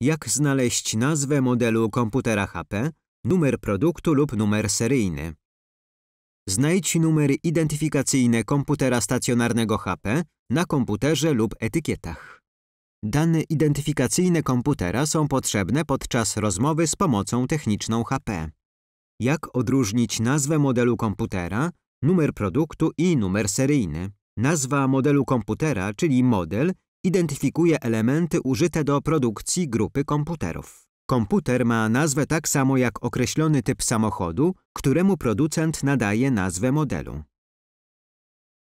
jak znaleźć nazwę modelu komputera HP, numer produktu lub numer seryjny. Znajdź numery identyfikacyjne komputera stacjonarnego HP na komputerze lub etykietach. Dane identyfikacyjne komputera są potrzebne podczas rozmowy z pomocą techniczną HP. Jak odróżnić nazwę modelu komputera, numer produktu i numer seryjny? Nazwa modelu komputera, czyli model, identyfikuje elementy użyte do produkcji grupy komputerów. Komputer ma nazwę tak samo jak określony typ samochodu, któremu producent nadaje nazwę modelu.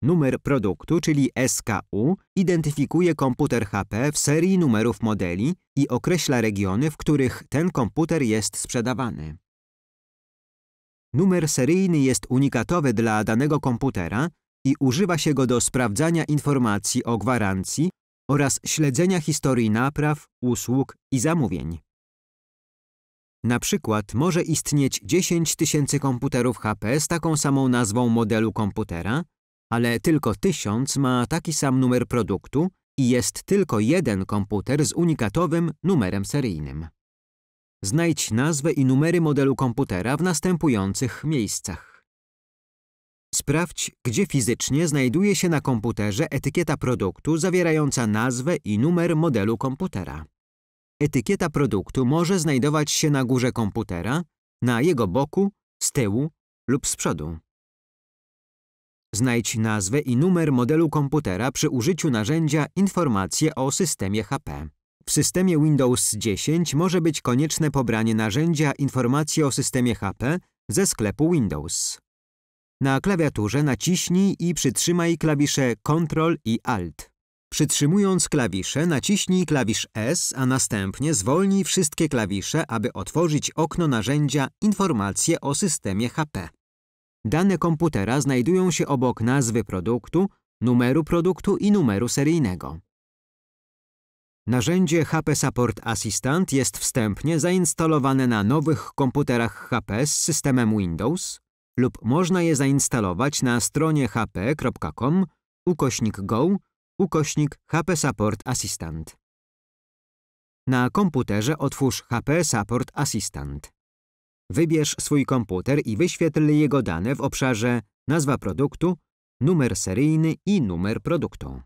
Numer produktu, czyli SKU, identyfikuje komputer HP w serii numerów modeli i określa regiony, w których ten komputer jest sprzedawany. Numer seryjny jest unikatowy dla danego komputera i używa się go do sprawdzania informacji o gwarancji oraz śledzenia historii napraw, usług i zamówień. Na przykład może istnieć 10 tysięcy komputerów HP z taką samą nazwą modelu komputera, ale tylko 1000 ma taki sam numer produktu i jest tylko jeden komputer z unikatowym numerem seryjnym. Znajdź nazwę i numery modelu komputera w następujących miejscach. Sprawdź, gdzie fizycznie znajduje się na komputerze etykieta produktu zawierająca nazwę i numer modelu komputera. Etykieta produktu może znajdować się na górze komputera, na jego boku, z tyłu lub z przodu. Znajdź nazwę i numer modelu komputera przy użyciu narzędzia Informacje o systemie HP. W systemie Windows 10 może być konieczne pobranie narzędzia Informacje o systemie HP ze sklepu Windows. Na klawiaturze naciśnij i przytrzymaj klawisze Ctrl i Alt. Przytrzymując klawisze naciśnij klawisz S, a następnie zwolnij wszystkie klawisze, aby otworzyć okno narzędzia Informacje o systemie HP. Dane komputera znajdują się obok nazwy produktu, numeru produktu i numeru seryjnego. Narzędzie HP Support Assistant jest wstępnie zainstalowane na nowych komputerach HP z systemem Windows, lub można je zainstalować na stronie hp.com ukośnik go ukośnik HP Support Assistant. Na komputerze otwórz HP Support Assistant. Wybierz swój komputer i wyświetl jego dane w obszarze nazwa produktu, numer seryjny i numer produktu.